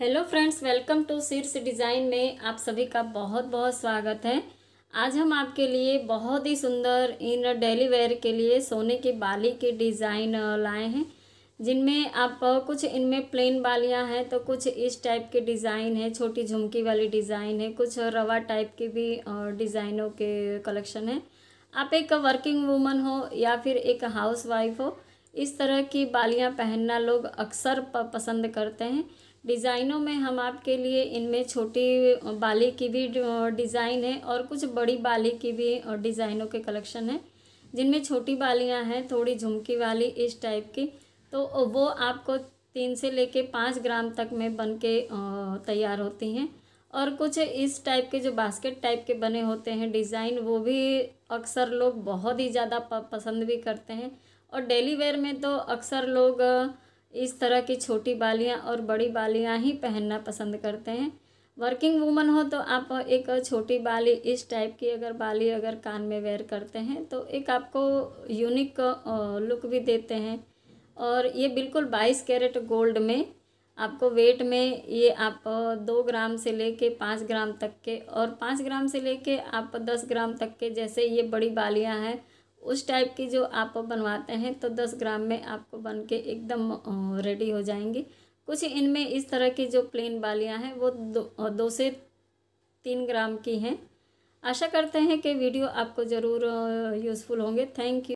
hello friends welcome to Seeds design में आप सभी का बहुत बहुत स्वागत है आज हम आपके लिए बहुत ही सुंदर इन डेली वेयर के लिए सोने की बाली के डिज़ाइन लाए हैं जिनमें आप कुछ इनमें प्लेन बालियां हैं तो कुछ इस टाइप के डिज़ाइन है छोटी झुमकी वाली डिज़ाइन है कुछ रवा टाइप के भी डिज़ाइनों के कलेक्शन है आप एक वर्किंग वूमन हो या फिर एक हाउस वाइफ हो इस तरह की बालियाँ पहनना लोग अक्सर पसंद करते हैं डिज़ाइनों में हम आपके लिए इनमें छोटी बाली की भी डिज़ाइन है और कुछ बड़ी बाली की भी डिज़ाइनों के कलेक्शन हैं जिनमें छोटी बालियां हैं थोड़ी झुमकी वाली इस टाइप की तो वो आपको तीन से लेके पाँच ग्राम तक में बन के तैयार होती हैं और कुछ इस टाइप के जो बास्केट टाइप के बने होते हैं डिज़ाइन वो भी अक्सर लोग बहुत ही ज़्यादा पसंद भी करते हैं और डेली वेयर में तो अक्सर लोग इस तरह की छोटी बालियाँ और बड़ी बालियाँ ही पहनना पसंद करते हैं वर्किंग वूमन हो तो आप एक छोटी बाली इस टाइप की अगर बाली अगर कान में वेयर करते हैं तो एक आपको यूनिक लुक भी देते हैं और ये बिल्कुल बाईस कैरेट गोल्ड में आपको वेट में ये आप दो ग्राम से ले कर पाँच ग्राम तक के और पाँच ग्राम से कर आप दस ग्राम तक के जैसे ये बड़ी बालियाँ हैं उस टाइप की जो आप बनवाते हैं तो दस ग्राम में आपको बन के एकदम रेडी हो जाएंगी कुछ इनमें इस तरह की जो प्लेन बालियां हैं वो दो, दो से तीन ग्राम की हैं आशा करते हैं कि वीडियो आपको ज़रूर यूज़फुल होंगे थैंक यू